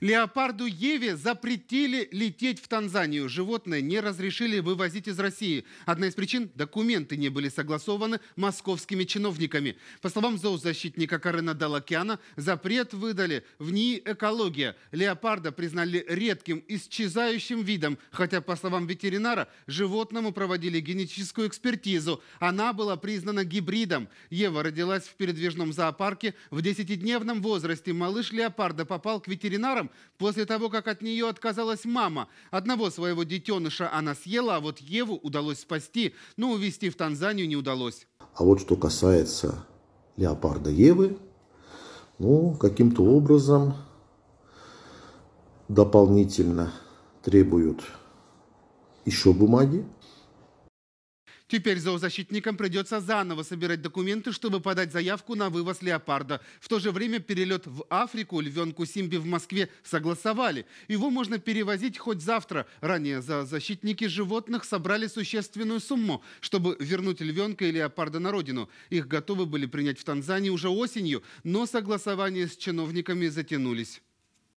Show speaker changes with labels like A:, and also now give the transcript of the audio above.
A: Леопарду Еве запретили лететь в Танзанию. Животное не разрешили вывозить из России. Одна из причин – документы не были согласованы московскими чиновниками. По словам зоозащитника Карена Далакяна, запрет выдали в НИИ «Экология». Леопарда признали редким исчезающим видом, хотя, по словам ветеринара, животному проводили генетическую экспертизу. Она была признана гибридом. Ева родилась в передвижном зоопарке. В 10-дневном возрасте малыш леопарда попал к ветеринарам, После того, как от нее отказалась мама, одного своего детеныша она съела, а вот Еву удалось спасти, но увезти в Танзанию не удалось.
B: А вот что касается леопарда Евы, ну, каким-то образом дополнительно требуют еще бумаги,
A: Теперь зоозащитникам придется заново собирать документы, чтобы подать заявку на вывоз леопарда. В то же время перелет в Африку львенку Симби в Москве согласовали. Его можно перевозить хоть завтра. Ранее зоозащитники животных собрали существенную сумму, чтобы вернуть львенка и леопарда на родину. Их готовы были принять в Танзании уже осенью, но согласования с чиновниками затянулись.